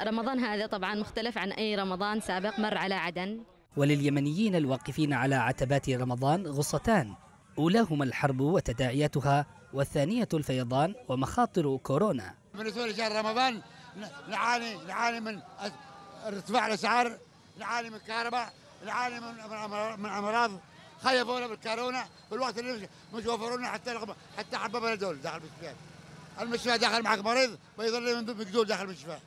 رمضان هذا طبعا مختلف عن أي رمضان سابق مر على عدن ولليمنيين الواقفين على عتبات رمضان غصتان أولاهما الحرب وتداعياتها والثانية الفيضان ومخاطر كورونا بالنسبة شهر رمضان نعاني نعاني من ارتفاع الأسعار نعاني من الكهرباء نعاني من أمراض خيفونا بالكورونا في الوقت اللي مش وفرونا حتى حتى حبابنا دول داخل المستشفيات المستشفى داخل معك مريض بيظل مقدول داخل المستشفى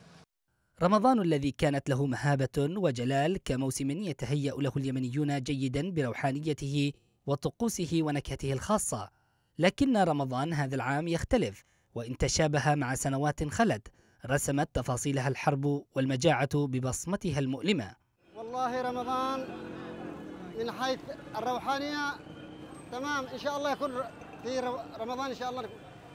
رمضان الذي كانت له مهابة وجلال كموسم يتهيأ له اليمنيون جيدا بروحانيته وطقوسه ونكهته الخاصة لكن رمضان هذا العام يختلف وإن تشابه مع سنوات خلت رسمت تفاصيلها الحرب والمجاعة ببصمتها المؤلمة والله رمضان من حيث الروحانية تمام إن شاء الله يكون في رمضان إن شاء الله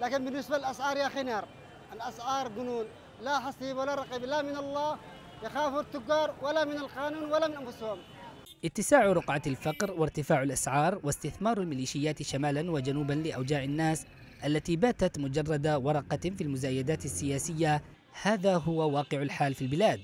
لكن بالنسبة للأسعار يا أخي نار الأسعار جنون لا حصيب ولا رقيب لا من الله يخاف التجار ولا من القانون ولا من أنفسهم اتساع رقعة الفقر وارتفاع الأسعار واستثمار الميليشيات شمالا وجنوبا لأوجاع الناس التي باتت مجرد ورقة في المزايدات السياسية هذا هو واقع الحال في البلاد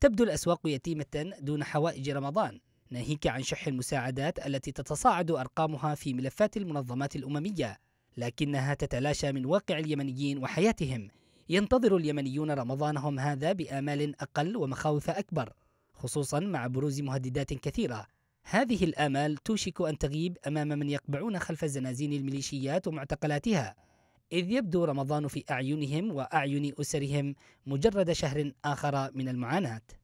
تبدو الأسواق يتيمة دون حوائج رمضان ناهيك عن شح المساعدات التي تتصاعد أرقامها في ملفات المنظمات الأممية لكنها تتلاشى من واقع اليمنيين وحياتهم ينتظر اليمنيون رمضانهم هذا بآمال أقل ومخاوف أكبر خصوصا مع بروز مهددات كثيرة هذه الآمال توشك أن تغيب أمام من يقبعون خلف زنازين الميليشيات ومعتقلاتها إذ يبدو رمضان في أعينهم وأعين أسرهم مجرد شهر آخر من المعاناة